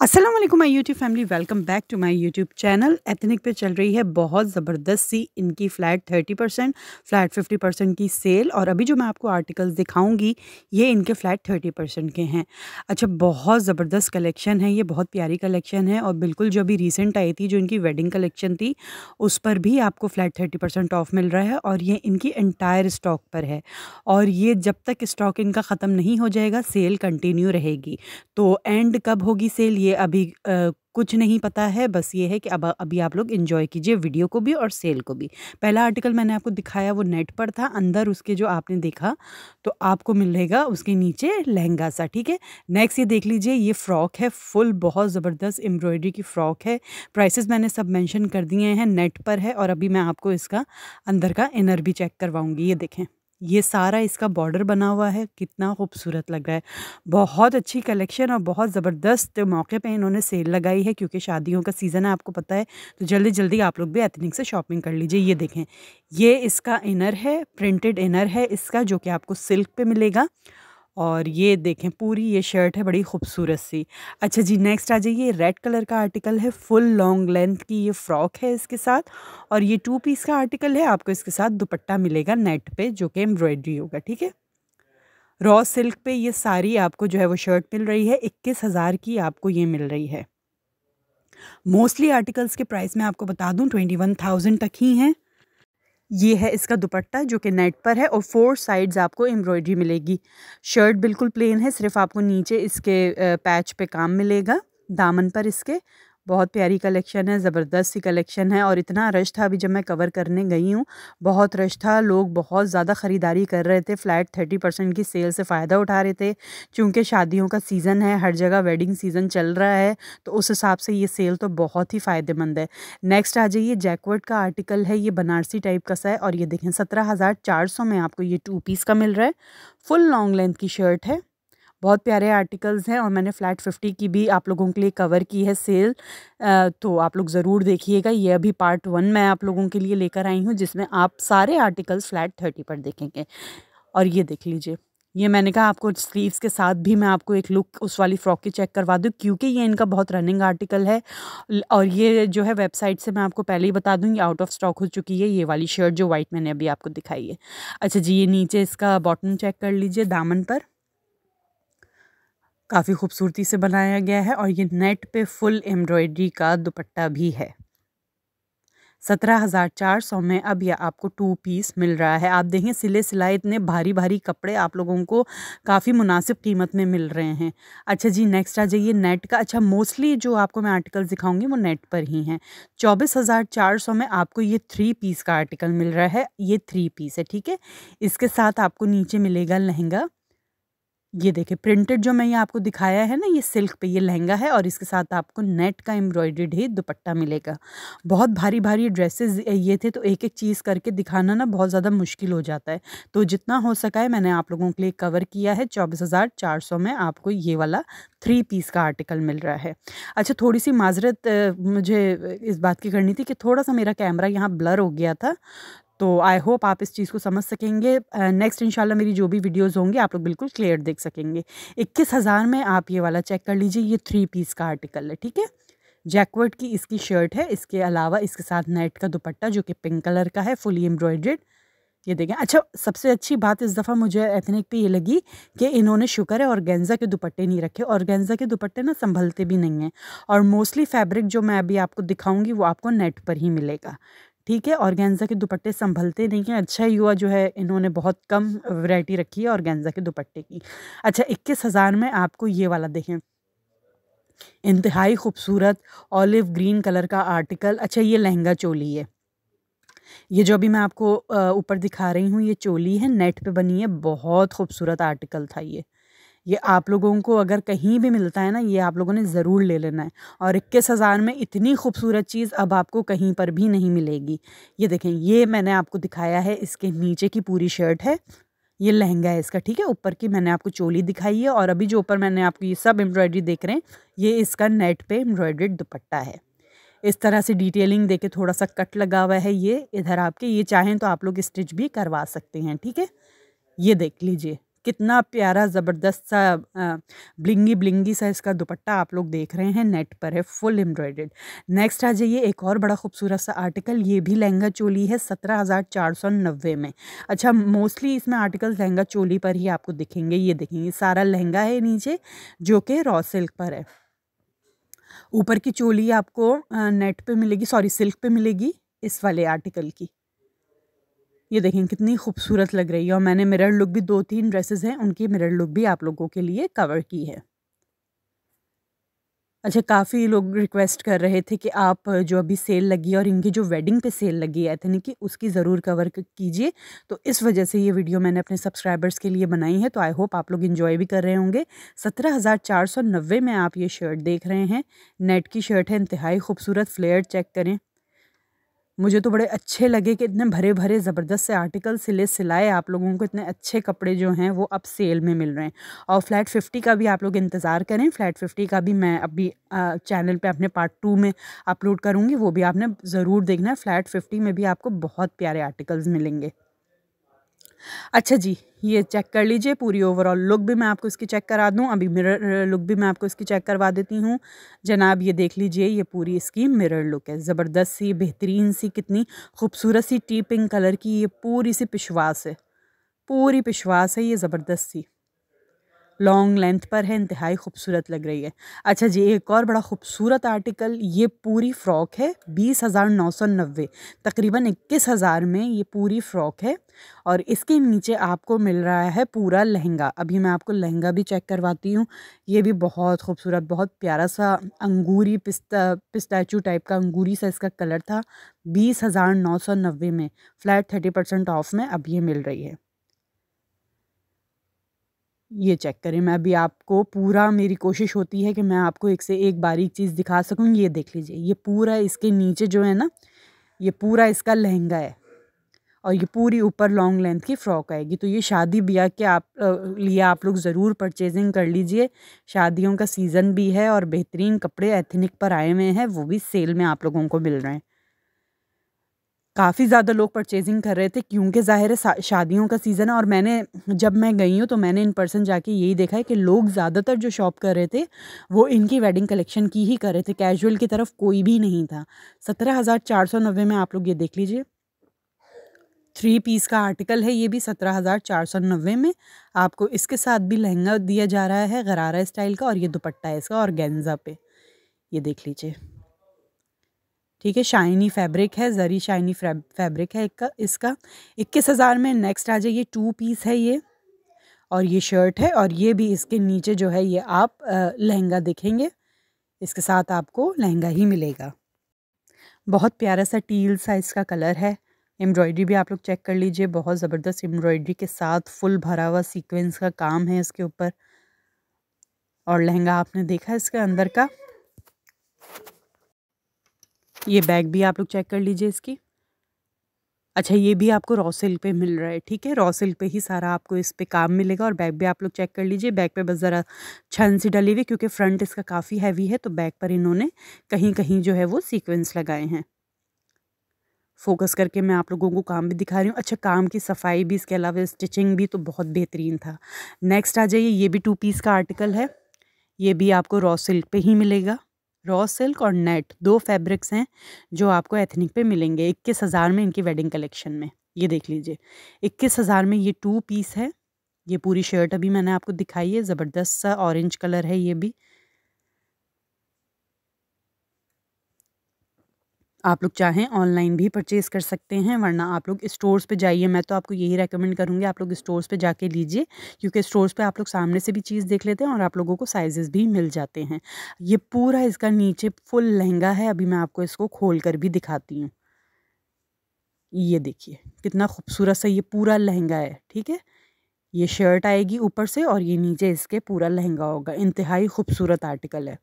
अस्सलाम वालेकुम my YouTube family welcome back to my YouTube channel Ethnic पे चल रही है बहुत ज़बरदस्त सी इनकी flat thirty percent flat fifty percent की सेल और अभी जो मैं आपको आर्टिकल्स दिखाऊंगी ये इनके फ़्लैट थर्टी परसेंट के हैं अच्छा बहुत ज़बरदस्त कलेक्शन है ये बहुत प्यारी कलेक्शन है और बिल्कुल जो अभी रिसेंट आई थी जो इनकी वेडिंग कलेक्शन थी उस पर भी आपको फ़्लैट थर्टी परसेंट ऑफ मिल रहा है और ये इनकी इंटायर स्टॉक पर है और ये जब तक स्टॉक इनका ख़त्म नहीं हो जाएगा सेल कंटिन्यू रहेगी तो एंड कब होगी सेल लिए अभी आ, कुछ नहीं पता है बस ये है कि अब अभी आप लोग इन्जॉय कीजिए वीडियो को भी और सेल को भी पहला आर्टिकल मैंने आपको दिखाया वो नेट पर था अंदर उसके जो आपने देखा तो आपको मिलेगा उसके नीचे लहंगा सा ठीक है नेक्स्ट ये देख लीजिए ये फ़्रॉक है फुल बहुत ज़बरदस्त एम्ब्रॉयडरी की फ़्रॉक है प्राइसेस मैंने सब मैंशन कर दिए हैं नेट पर है और अभी मैं आपको इसका अंदर का इनर भी चेक करवाऊँगी ये देखें ये सारा इसका बॉर्डर बना हुआ है कितना खूबसूरत लग रहा है बहुत अच्छी कलेक्शन और बहुत ज़बरदस्त मौके पे इन्होंने सेल लगाई है क्योंकि शादियों का सीज़न है आपको पता है तो जल्दी जल्दी आप लोग भी एथनिक से शॉपिंग कर लीजिए ये देखें ये इसका इनर है प्रिंटेड इनर है इसका जो कि आपको सिल्क पर मिलेगा और ये देखें पूरी ये शर्ट है बड़ी खूबसूरत सी अच्छा जी नेक्स्ट आ जाइए रेड कलर का आर्टिकल है फुल लॉन्ग लेंथ की ये फ़्रॉक है इसके साथ और ये टू पीस का आर्टिकल है आपको इसके साथ दुपट्टा मिलेगा नेट पे जो कि एम्ब्रॉयडरी होगा ठीक है रॉ सिल्क पे ये सारी आपको जो है वो शर्ट मिल रही है इक्कीस हज़ार की आपको ये मिल रही है मोस्टली आर्टिकल्स के प्राइस मैं आपको बता दूँ ट्वेंटी वन थाउजेंड तक ही हैं ये है इसका दुपट्टा जो कि नेट पर है और फोर साइड्स आपको एम्ब्रॉयडरी मिलेगी शर्ट बिल्कुल प्लेन है सिर्फ आपको नीचे इसके पैच पे काम मिलेगा दामन पर इसके बहुत प्यारी कलेक्शन है ज़बरदस्त सी कलेक्शन है और इतना रश था अभी जब मैं कवर करने गई हूँ बहुत रश था लोग बहुत ज़्यादा ख़रीदारी कर रहे थे फ्लैट थर्टी परसेंट की सेल से फ़ायदा उठा रहे थे चूँकि शादियों का सीज़न है हर जगह वेडिंग सीज़न चल रहा है तो उस हिसाब से ये सेल तो बहुत ही फ़ायदेमंद है नेक्स्ट आ जाइए जैकवर्ड का आर्टिकल है ये बनारसी टाइप का सा है और ये देखें सत्रह हज़ार चार सौ में आपको ये टू पीस का मिल रहा है फुल लॉन्ग लेंथ की शर्ट है बहुत प्यारे आर्टिकल्स हैं और मैंने फ़्लैट फिफ्टी की भी आप लोगों के लिए कवर की है सेल तो आप लोग ज़रूर देखिएगा ये अभी पार्ट वन मैं आप लोगों के लिए लेकर आई हूँ जिसमें आप सारे आर्टिकल्स फ्लैट थर्टी पर देखेंगे और ये देख लीजिए ये मैंने कहा आपको स्लीव्स के साथ भी मैं आपको एक लुक उस वाली फ़्रॉक की चेक करवा दूँ क्योंकि ये इनका बहुत रनिंग आर्टिकल है और ये जो है वेबसाइट से मैं आपको पहले ही बता दूँ ये आउट ऑफ स्टॉक हो चुकी है ये वाली शर्ट जो वाइट मैंने अभी आपको दिखाई है अच्छा जी ये नीचे इसका बॉटम चेक कर लीजिए दामन पर काफ़ी खूबसूरती से बनाया गया है और ये नेट पे फुल एम्ब्रॉयडरी का दुपट्टा भी है सत्रह हज़ार चार सौ में अब यह आपको टू पीस मिल रहा है आप देखें सिले सिलाए इतने भारी भारी कपड़े आप लोगों को काफ़ी मुनासिब कीमत में मिल रहे हैं अच्छा जी नेक्स्ट आ जाइए नेट का अच्छा मोस्टली जो आपको मैं आर्टिकल दिखाऊंगी वो नेट पर ही हैं चौबीस हज़ार चार सौ में आपको ये थ्री पीस का आर्टिकल मिल रहा है ये थ्री पीस है ठीक है इसके साथ आपको नीचे मिलेगा लहंगा ये देखे प्रिंटेड जो मैं ये आपको दिखाया है ना ये सिल्क पे ये लहंगा है और इसके साथ आपको नेट का एम्ब्रॉयड्रीड ही दुपट्टा मिलेगा बहुत भारी भारी ड्रेसेस ये थे तो एक एक चीज़ करके दिखाना ना बहुत ज़्यादा मुश्किल हो जाता है तो जितना हो सका है मैंने आप लोगों के लिए कवर किया है चौबीस हज़ार चार सौ में आपको ये वाला थ्री पीस का आर्टिकल मिल रहा है अच्छा थोड़ी सी माजरत मुझे इस बात की करनी थी कि थोड़ा सा मेरा कैमरा यहाँ ब्लर हो गया था तो आई होप आप इस चीज़ को समझ सकेंगे नेक्स्ट इंशाल्लाह मेरी जो भी वीडियोस होंगे आप लोग बिल्कुल क्लियर देख सकेंगे इक्कीस हज़ार में आप ये वाला चेक कर लीजिए ये थ्री पीस का आर्टिकल है ठीक है जैकवर्ड की इसकी शर्ट है इसके अलावा इसके साथ नेट का दुपट्टा जो कि पिंक कलर का है फुली एम्ब्रॉयड्रेड ये देखें अच्छा सबसे अच्छी बात इस दफ़ा मुझे एथनिक पे ये लगी कि इन्होंने शुक्र है और गेंजा के दुपट्टे नहीं रखे और गेंजा के दुपट्टे ना संभलते भी नहीं हैं और मोस्टली फैब्रिक जो मैं अभी आपको दिखाऊंगी वो आपको नेट पर ही मिलेगा ठीक है ऑर्गेन्जा के दुपट्टे संभलते नहीं हैं अच्छा युवा जो है इन्होंने बहुत कम वैरायटी रखी है ऑर्गेन्जा के दुपट्टे की अच्छा इक्कीस हज़ार में आपको ये वाला देखें इंतहाई खूबसूरत ऑलिव ग्रीन कलर का आर्टिकल अच्छा ये लहंगा चोली है ये जो अभी मैं आपको ऊपर दिखा रही हूँ ये चोली है नेट पे बनी है बहुत खूबसूरत आर्टिकल था ये ये आप लोगों को अगर कहीं भी मिलता है ना ये आप लोगों ने ज़रूर ले लेना है और इक्कीस हज़ार में इतनी खूबसूरत चीज़ अब आपको कहीं पर भी नहीं मिलेगी ये देखें ये मैंने आपको दिखाया है इसके नीचे की पूरी शर्ट है ये लहंगा है इसका ठीक है ऊपर की मैंने आपको चोली दिखाई है और अभी जो ऊपर मैंने आपको ये सब एम्ब्रॉयडरी देख रहे हैं ये इसका नेट पे एम्ब्रॉयड्रेड दुपट्टा है इस तरह से डिटेलिंग देके थोड़ा सा कट लगा हुआ है ये इधर आपके ये चाहें तो आप लोग स्टिच भी करवा सकते हैं ठीक है ये देख लीजिए कितना प्यारा ज़बरदस्त सा ब्लिंगी ब्लिंगी सा इसका दुपट्टा आप लोग देख रहे हैं नेट पर है फुल एम्ब्रॉयडेड नेक्स्ट आ जाइए एक और बड़ा खूबसूरत सा आर्टिकल ये भी लहंगा चोली है सत्रह हज़ार चार सौ नब्बे में अच्छा मोस्टली इसमें आर्टिकल्स लहंगा चोली पर ही आपको दिखेंगे ये दिखेंगे सारा लहंगा है नीचे जो कि रॉ सिल्क पर है ऊपर की चोली आपको नेट पर मिलेगी सॉरी सिल्क पर मिलेगी इस वाले आर्टिकल की ये देखें कितनी खूबसूरत लग रही है और मैंने मिरर लुक भी दो तीन ड्रेसेस हैं उनकी मिरर लुक भी आप लोगों के लिए कवर की है अच्छा काफ़ी लोग रिक्वेस्ट कर रहे थे कि आप जो अभी सेल लगी और इनकी जो वेडिंग पे सेल लगी है थी कि उसकी ज़रूर कवर कीजिए तो इस वजह से ये वीडियो मैंने अपने सब्सक्राइबर्स के लिए बनाई है तो आई होप आप लोग इन्जॉय भी कर रहे होंगे सत्रह हज़ार चार सौ नब्बे में आप ये शर्ट देख रहे हैं नेट की शर्ट है इंतहाई खूबसूरत फ्लेयर चेक करें मुझे तो बड़े अच्छे लगे कि इतने भरे भरे ज़बरदस्त से आर्टिकल सिले सिलाए आप लोगों को इतने अच्छे कपड़े जो हैं वो अब सेल में मिल रहे हैं और फ्लैट फिफ्टी का भी आप लोग इंतज़ार करें फ्लैट फिफ्टी का भी मैं अभी चैनल पे अपने पार्ट टू में अपलोड करूँगी वो भी आपने ज़रूर देखना है फ्लैट फिफ्टी में भी आपको बहुत प्यारे आर्टिकल्स मिलेंगे अच्छा जी ये चेक कर लीजिए पूरी ओवरऑल लुक भी मैं आपको इसकी चेक करा दूँ अभी मिरर लुक uh, भी मैं आपको इसकी चेक करवा देती हूँ जनाब ये देख लीजिए ये पूरी इसकी मिरर लुक है ज़बरदस्त सी बेहतरीन सी कितनी खूबसूरत सी टी पिंक कलर की ये पूरी सी पिशवास है पूरी पिशवास है ये ज़बरदस्त सी लॉन्ग लेंथ पर है इंतहाई खूबसूरत लग रही है अच्छा जी एक और बड़ा खूबसूरत आर्टिकल ये पूरी फ़्रॉक है बीस हज़ार नौ सौ नब्बे तकरीबन इक्कीस हज़ार में ये पूरी फ़्रॉक है और इसके नीचे आपको मिल रहा है पूरा लहंगा अभी मैं आपको लहंगा भी चेक करवाती हूँ ये भी बहुत खूबसूरत बहुत प्यारा सा अंगूरी पिस्ता पिस्ताचू टाइप का अंगूरी सा इसका कलर था बीस हज़ार नौ सौ नब्बे में फ़्लैट थर्टी परसेंट ऑफ में अब ये मिल रही है ये चेक करें मैं अभी आपको पूरा मेरी कोशिश होती है कि मैं आपको एक से एक बारीक चीज़ दिखा सकूँ ये देख लीजिए ये पूरा इसके नीचे जो है ना ये पूरा इसका लहंगा है और ये पूरी ऊपर लॉन्ग लेंथ की फ़्रॉक आएगी तो ये शादी ब्याह के आप लिए आप लोग ज़रूर परचेजिंग कर लीजिए शादियों का सीज़न भी है और बेहतरीन कपड़े एथनिक पर आए हुए हैं वो भी सेल में आप लोगों को मिल रहे हैं काफ़ी ज़्यादा लोग परचेजिंग कर रहे थे क्योंकि ज़ाहिर है शादियों का सीज़न है और मैंने जब मैं गई हूँ तो मैंने इन पर्सन जाके यही देखा है कि लोग ज़्यादातर जो शॉप कर रहे थे वो इनकी वेडिंग कलेक्शन की ही कर रहे थे कैजुअल की तरफ कोई भी नहीं था सत्रह हज़ार चार सौ नब्बे में आप लोग ये देख लीजिए थ्री पीस का आर्टिकल है ये भी सत्रह हज़ार चार सौ नब्बे में आपको इसके साथ भी लहंगा दिया जा रहा है गरारा स्टाइल का और ये दुपट्टा है इसका और गेंजा पे ये देख लीजिए ठीक है शाइनी फैब्रिक है ज़री शाइनी फैब्रिक है इसका इसका इक्कीस हज़ार में नेक्स्ट आ जाइए टू पीस है ये और ये शर्ट है और ये भी इसके नीचे जो है ये आप लहंगा देखेंगे इसके साथ आपको लहंगा ही मिलेगा बहुत प्यारा सा टील सा इसका कलर है एम्ब्रॉयडरी भी आप लोग चेक कर लीजिए बहुत ज़बरदस्त एम्ब्रॉयडरी के साथ फुल भरा हुआ सीक्वेंस का काम है इसके ऊपर और लहंगा आपने देखा इसके अंदर का ये बैग भी आप लोग चेक कर लीजिए इसकी अच्छा ये भी आपको रॉसिल पे मिल रहा है ठीक है रॉसिल पे ही सारा आपको इस पे काम मिलेगा और बैग भी आप लोग चेक कर लीजिए बैग पे बस ज़रा छन सी डली हुई क्योंकि फ्रंट इसका काफ़ी हैवी है तो बैग पर इन्होंने कहीं कहीं जो है वो सीक्वेंस लगाए हैं फोकस करके मैं आप लोगों को काम भी दिखा रही हूँ अच्छा काम की सफाई भी इसके अलावा स्टिचिंग भी तो बहुत बेहतरीन था नेक्स्ट आ जाइए ये भी टू पीस का आर्टिकल है ये भी आपको रॉ सिल्क पर ही मिलेगा रॉ सिल्क और नेट दो फैब्रिक्स हैं जो आपको एथनिक पे मिलेंगे इक्कीस हज़ार में इनकी वेडिंग कलेक्शन में ये देख लीजिए इक्कीस हज़ार में ये टू पीस है ये पूरी शर्ट अभी मैंने आपको दिखाई है ज़बरदस्त सा ऑरेंज कलर है ये भी आप लोग चाहें ऑनलाइन भी परचेज़ कर सकते हैं वरना आप लोग स्टोर्स पे जाइए मैं तो आपको यही रेकमेंड करूँगी आप लोग स्टोर्स पे जाके लीजिए क्योंकि स्टोर्स पे आप लोग सामने से भी चीज़ देख लेते हैं और आप लोगों को साइजेस भी मिल जाते हैं ये पूरा इसका नीचे फुल लहंगा है अभी मैं आपको इसको खोल कर भी दिखाती हूँ ये देखिए कितना खूबसूरत सा ये पूरा लहंगा है ठीक है ये शर्ट आएगी ऊपर से और ये नीचे इसके पूरा लहंगा होगा इंतहाई खूबसूरत आर्टिकल है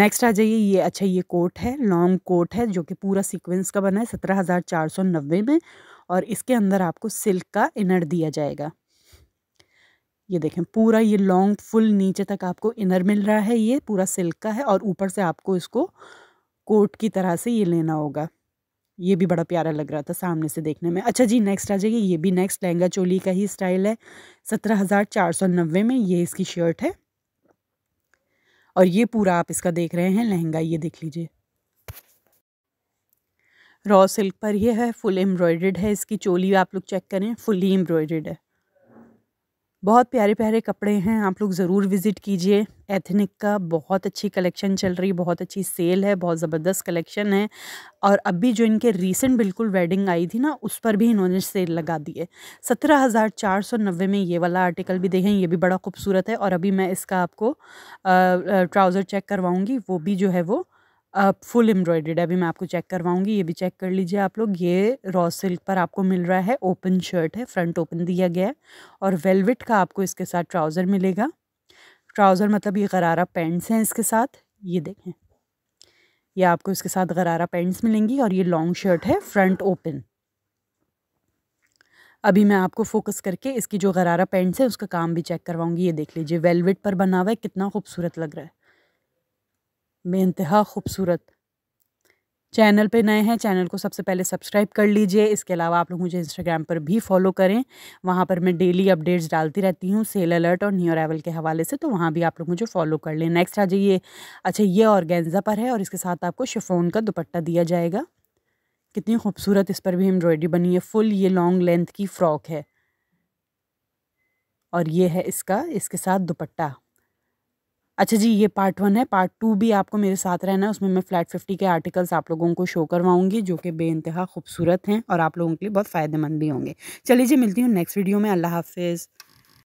नेक्स्ट आ जाइए ये अच्छा ये कोट है लॉन्ग कोट है जो कि पूरा सीक्वेंस का बना है सत्रह हज़ार चार सौ नब्बे में और इसके अंदर आपको सिल्क का इनर दिया जाएगा ये देखें पूरा ये लॉन्ग फुल नीचे तक आपको इनर मिल रहा है ये पूरा सिल्क का है और ऊपर से आपको इसको कोट की तरह से ये लेना होगा ये भी बड़ा प्यारा लग रहा था सामने से देखने में अच्छा जी नेक्स्ट आ जाइए ये भी नेक्स्ट लहंगा चोली का ही स्टाइल है सत्रह हज़ार चार सौ नब्बे में ये इसकी शर्ट है और ये पूरा आप इसका देख रहे हैं लहंगा ये देख लीजिए रॉ सिल्क पर ये है फुल एम्ब्रॉयड्रेड है इसकी चोली आप लोग चेक करें फुली एम्ब्रॉयड्रेड है बहुत प्यारे प्यारे कपड़े हैं आप लोग ज़रूर विज़िट कीजिए एथनिक का बहुत अच्छी कलेक्शन चल रही बहुत अच्छी सेल है बहुत ज़बरदस्त कलेक्शन है और अभी जो इनके रीसेंट बिल्कुल वेडिंग आई थी ना उस पर भी इन्होंने सेल लगा दी है सत्रह हज़ार चार सौ नब्बे में ये वाला आर्टिकल भी देखें ये भी बड़ा खूबसूरत है और अभी मैं इसका आपको ट्राउज़र चेक करवाऊँगी वो भी जो है वो फुल है अभी मैं आपको चेक करवाऊंगी ये भी चेक कर लीजिए आप लोग ये रॉ सिल्क पर आपको मिल रहा है ओपन शर्ट है फ्रंट ओपन दिया गया है और वेलवेट का आपको इसके साथ ट्राउज़र मिलेगा ट्राउज़र मतलब ये गरारा पैंट्स हैं इसके साथ ये देखें ये आपको इसके साथ गरारा पैंट्स मिलेंगी और ये लॉन्ग शर्ट है फ्रंट ओपन अभी मैं आपको फोकस करके इसकी जो गरारा पैंट्स है उसका काम भी चेक करवाऊंगी ये देख लीजिए वेलवेट पर बना हुआ है कितना खूबसूरत लग रहा है बेानतहा खूबसूरत चैनल पे नए हैं चैनल को सबसे पहले सब्सक्राइब कर लीजिए इसके अलावा आप लोग मुझे इंस्टाग्राम पर भी फॉलो करें वहाँ पर मैं डेली अपडेट्स डालती रहती हूँ सेल अलर्ट और न्यू अरावल के हवाले से तो वहाँ भी आप लोग मुझे फॉलो कर लें नेक्स्ट आ जाइए अच्छा ये औरगैनजा पर है और इसके साथ आपको शिफोन का दुपट्टा दिया जाएगा कितनी खूबसूरत इस पर भी एम्ब्रॉयडरी बनी है फुल ये लॉन्ग लेंथ की फ़्रॉक है और ये है इसका इसके साथ दुपट्टा अच्छा जी ये पार्ट वन है पार्ट टू भी आपको मेरे साथ रहना है उसमें मैं फ्लैट फिफ्टी के आर्टिकल्स आप लोगों को शो करवाऊंगी जो कि बेानतहा खूबसूरत हैं और आप लोगों के लिए बहुत फ़ायदेमंद भी होंगे चलिए जी मिलती हूँ नेक्स्ट वीडियो में अल्लाह हाफिज़